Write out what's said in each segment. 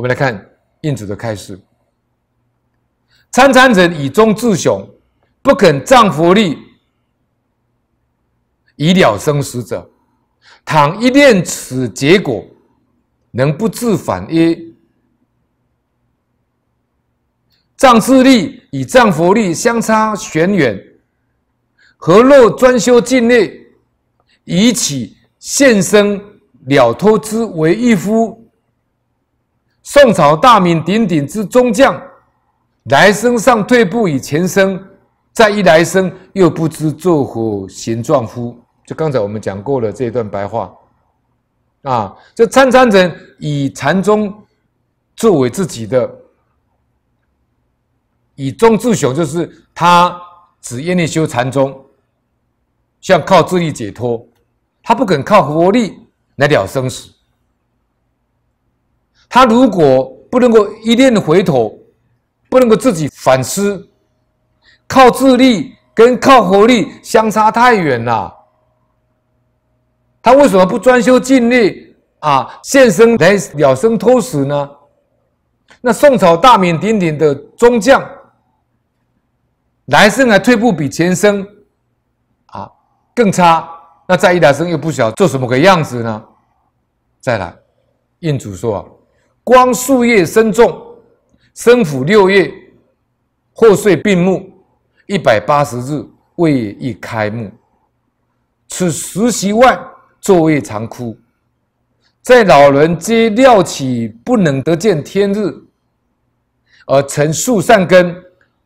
我们来看印祖的开示：“参禅人以忠自雄，不肯仗佛力以了生死者，倘一念此结果，能不自反耶？仗智力与仗佛力相差悬远，何若专修境内，以起现生了脱之为一乎？”宋朝大名鼎鼎之中将，来生尚退步以前生，在一来生又不知作何形状乎？就刚才我们讲过了这一段白话，啊，这参禅人以禅宗作为自己的，以宗自雄，就是他只愿意修禅宗，像靠智力解脱，他不肯靠活力来了生死。他如果不能够一念回头，不能够自己反思，靠智力跟靠活力相差太远了。他为什么不专修尽力啊？现身来了生偷死呢？那宋朝大名鼎鼎的中将，来生还退步比前生啊更差。那再一来生又不晓做什么个样子呢？再来，印主说。光素业深重，生府六月，或岁病目，一百八十日未一开幕。此时习外坐卧常哭，在老人皆料起不能得见天日，而成树善根，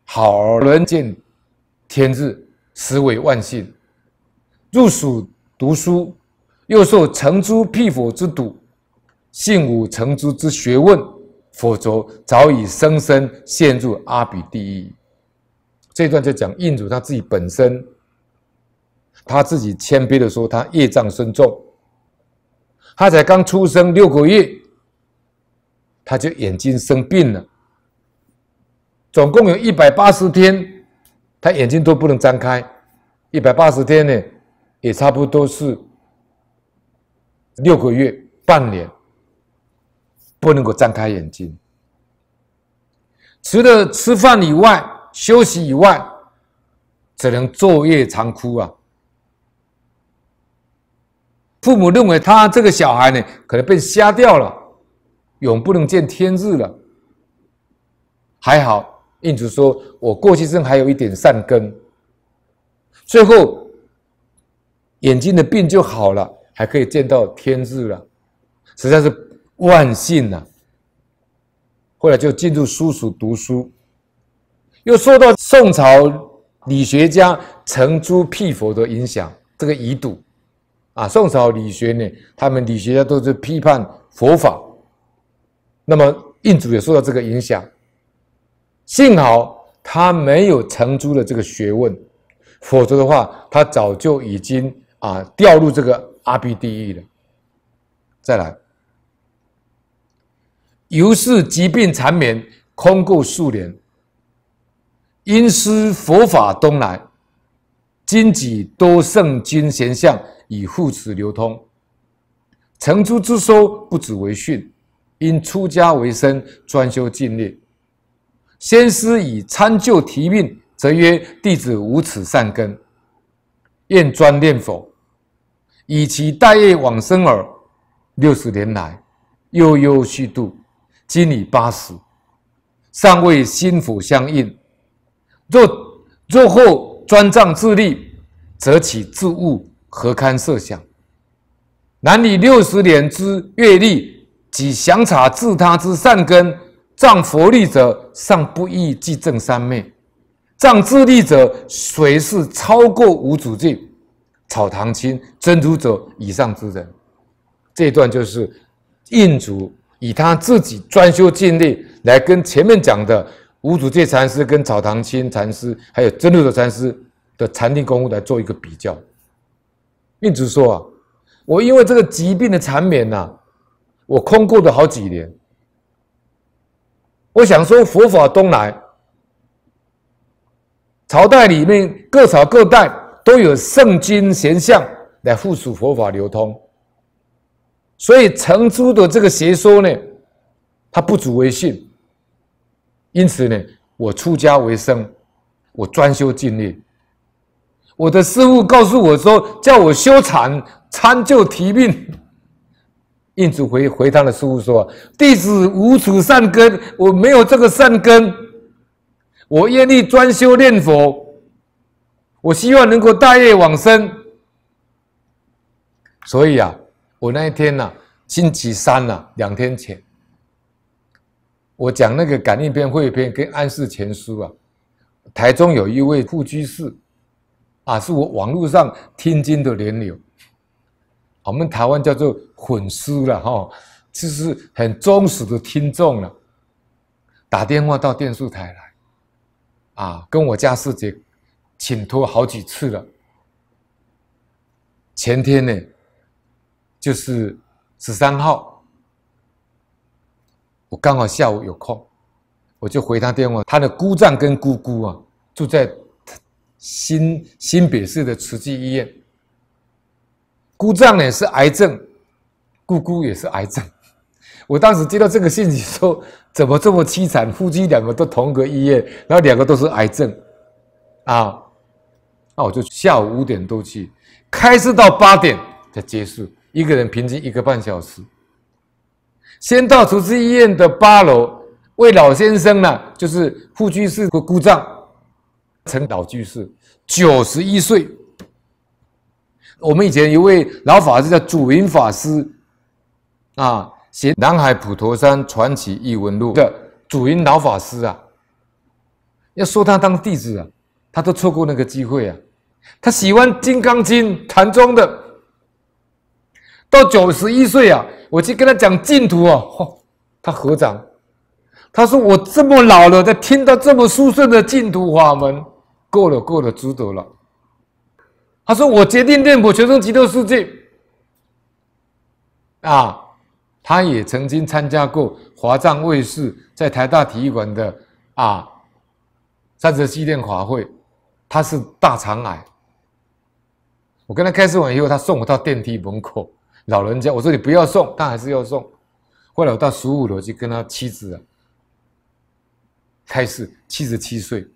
好人见天日，实为万幸。入蜀读书，又受成朱辟佛之毒。信五成诸之学问，否则早已深深陷入阿鼻地狱。这段就讲印度他自己本身，他自己谦卑的说，他业障深重。他才刚出生六个月，他就眼睛生病了，总共有一百八十天，他眼睛都不能张开。一百八十天呢，也差不多是六个月、半年。不能够张开眼睛，除了吃饭以外、休息以外，只能昼夜长哭啊！父母认为他这个小孩呢，可能被瞎掉了，永不能见天日了。还好印主说，我过去生还有一点善根，最后眼睛的病就好了，还可以见到天日了，实在是。万幸啊。后来就进入叔叔读书，又受到宋朝理学家程朱辟佛的影响。这个遗笃啊，宋朝理学呢，他们理学家都是批判佛法，那么印祖也受到这个影响。幸好他没有程朱的这个学问，否则的话，他早就已经啊掉入这个阿鼻地狱了。再来。由是疾病缠绵，空过数年。因师佛法东来，今几多胜金贤相以护持流通，承诸之说不止为训。因出家为生，专修禁业。先师以参就提命，则曰：“弟子无此善根，愿专念佛，以其待业往生耳。”六十年来，悠悠虚度。今已八十，尚未心腹相应。若若后专仗自力，则起自悟，何堪设想？男以六十年之阅历，及详察自他之善根，仗佛力者尚不易即正三昧，仗自力者谁是超过无主境。草堂清真足者以上之人，这段就是印祖。以他自己专修经历来跟前面讲的五祖戒禅师、跟草堂清禅师，还有真六祖禅师的禅定功夫来做一个比较。一直说啊，我因为这个疾病的缠绵呐，我空过了好几年。我想说佛法东来，朝代里面各朝各代都有圣经贤相来附属佛法流通。所以，程朱的这个邪说呢，他不足为信。因此呢，我出家为僧，我专修净力。我的师父告诉我说：“叫我修禅，参就提命。”印主回回他的师父说：“弟子无处善根，我没有这个善根，我愿意专修念佛，我希望能够大业往生。”所以啊。我那一天呐，星期三呐，两天前，我讲那个感应篇汇编跟暗示前书啊，台中有一位副居士，啊，是我网络上听经的连友，我们台湾叫做粉丝了哈，就是很忠实的听众了，打电话到电视台来，啊，跟我家师姐请托好几次了，前天呢。就是十三号，我刚好下午有空，我就回他电话。他的姑丈跟姑姑啊，住在新新北市的慈济医院。姑丈呢是癌症，姑姑也是癌症。我当时接到这个信息说，怎么这么凄惨？夫妻两个都同个医院，然后两个都是癌症啊！那我就下午五点多去，开始到八点才结束。一个人平均一个半小时。先到慈济医院的八楼，为老先生呢，就是护居士的故障，陈老居士，九十一岁。我们以前一位老法师叫祖云法师，啊，写《南海普陀山传奇异闻录》的祖云老法师啊，要说他当弟子啊，他都错过那个机会啊。他喜欢《金刚经》禅宗的。到九十一岁啊，我去跟他讲净土哦，嚯，他合掌，他说我这么老了，再听到这么殊胜的净土法门，够了够了，值得了。他说我决定念佛求生极乐世界。啊，他也曾经参加过华藏卫视在台大体育馆的啊，三十纪念法会，他是大肠癌。我跟他开示完以后，他送我到电梯门口。老人家，我说你不要送，他还是要送。后来我到十五楼去跟他妻子啊，开始七十七岁，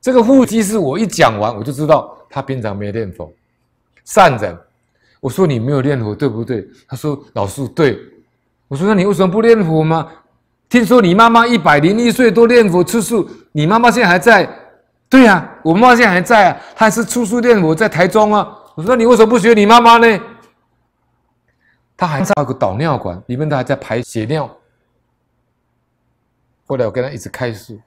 这个夫妻是，我一讲完我就知道他平常没念佛，善人。我说你没有念佛对不对？他说老师对。我说那你为什么不念佛吗？听说你妈妈一百零一岁都念佛吃素，你妈妈现在还在？对呀，我妈妈现在还在啊，她是出书念佛在台中啊。我说你为什么不学你妈妈呢？他还插个导尿管，里面他还在排血尿。后来我跟他一直开始，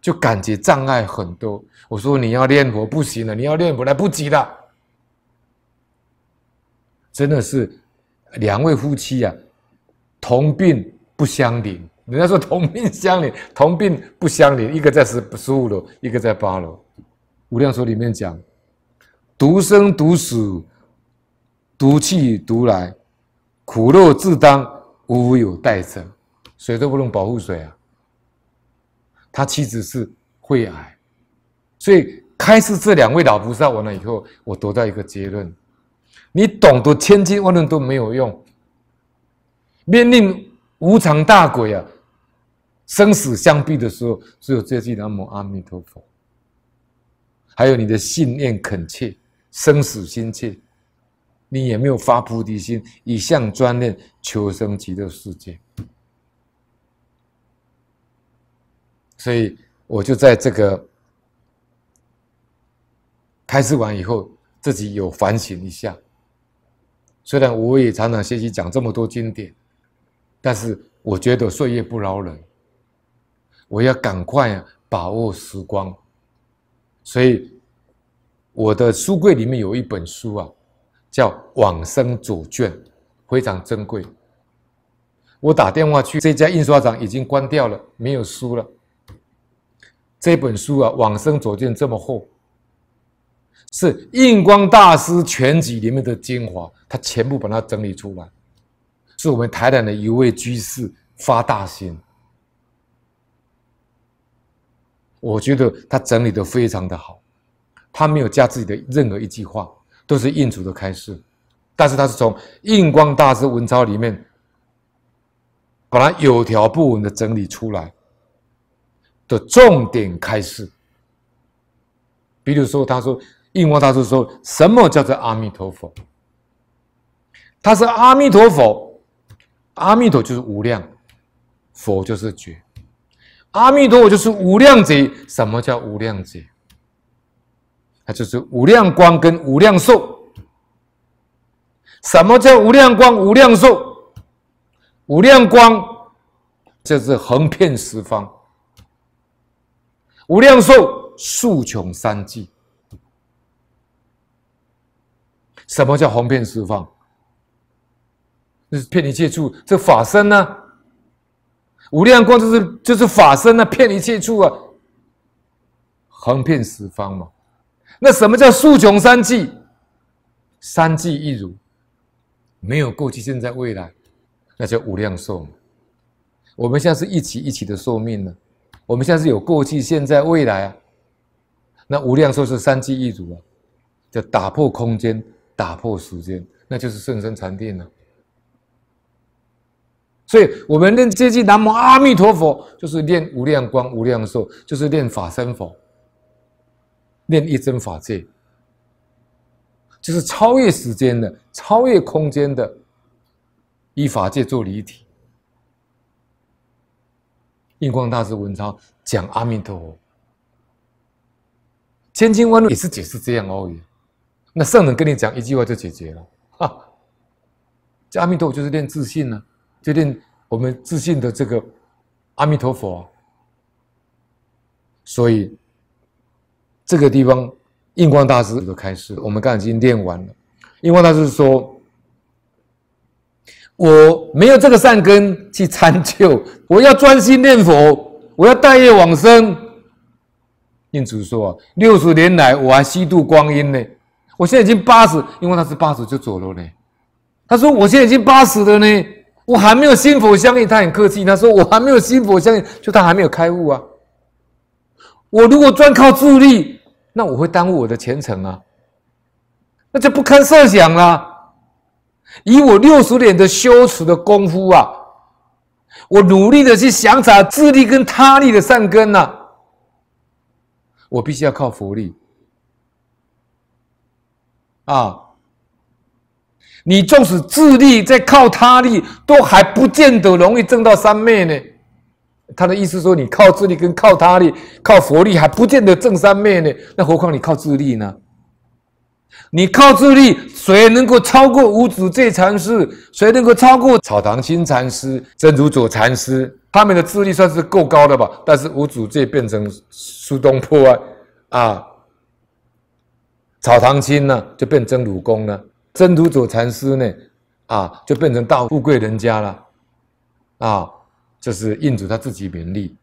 就感觉障碍很多。我说你要念佛不行了，你要念佛来不及了。真的是两位夫妻呀，同病不相怜。人家说同病相怜，同病不相怜，一个在十十五楼，一个在八楼。无量说里面讲，独生独死，独去独来。苦肉自当无有代者，谁都不能保护谁啊！他妻子是肺癌，所以开示这两位老菩萨完了以后，我得到一个结论：你懂得千经万论都没有用，面临无常大鬼啊生死相逼的时候，只有南无阿弥陀佛，还有你的信念恳切，生死心切。你也没有发菩提心，一向专念求生极乐世界。所以我就在这个开示完以后，自己有反省一下。虽然我也常常学习讲这么多经典，但是我觉得岁月不饶人，我要赶快把握时光。所以我的书柜里面有一本书啊。叫《往生左卷》，非常珍贵。我打电话去，这家印刷厂已经关掉了，没有书了。这本书啊，《往生左卷》这么厚，是印光大师全集里面的精华，他全部把它整理出来，是我们台南的一位居士发大心。我觉得他整理的非常的好，他没有加自己的任何一句话。都是印主的开示，但是他是从印光大师文钞里面，把它有条不紊的整理出来的重点开示。比如说，他说印光大师说什么叫做阿弥陀佛？他是阿弥陀佛，阿弥陀就是无量，佛就是觉，阿弥陀佛就是无量觉。什么叫无量觉？它就是无量光跟无量寿。什么叫无量光、无量寿？无量光就是横遍十方；无量寿数穷三际。什么叫横遍十方？就是骗一切处。这法身呢？无量光就是就是法身啊，骗一切处啊，横遍十方嘛。那什么叫数穷三季？三季一如，没有过去、现在、未来，那叫无量寿。我们现在是一起一起的寿命呢，我们现在是有过去、现在、未来啊。那无量寿是三季一如啊，叫打破空间、打破时间，那就是圣身禅定呢。所以，我们念“接近南无阿弥陀佛”，就是念无量光、无量寿，就是念法身佛。练一真法界，就是超越时间的、超越空间的，依法界做离体。印光大师文超讲阿弥陀佛，千经万论也是解释这样而已。那圣人跟你讲一句话就解决了。哈、这阿弥陀佛就是练自信呢，就练我们自信的这个阿弥陀佛，所以。这个地方，印光大师开始，我们刚才已经念完了。印光大师说：“我没有这个善根去参究，我要专心念佛，我要待业往生。”印祖说：“六十年来，我还虚度光阴呢。我现在已经八十，因为他是八十就走了呢。他说我现在已经八十了呢，我还没有信佛相应。他很客气，他说我还没有信佛相应，就他还没有开悟啊。我如果专靠助力，那我会耽误我的前程啊，那就不堪设想了。以我六十年的修持的功夫啊，我努力的去想下自力跟他力的善根啊，我必须要靠佛力啊。你纵使自力在靠他力，都还不见得容易挣到三昧呢。他的意思说，你靠智力跟靠他力、靠佛力还不见得正三昧呢，那何况你靠智力呢？你靠智力，谁能够超过五祖最禅师？谁能够超过草堂清禅师、真如左禅师？他们的智力算是够高了吧？但是五祖戒变成苏东坡啊，啊，草堂清呢就变真如公了，真如左禅师呢，啊，就变成大富贵人家了，啊。这是印主他自己勉励。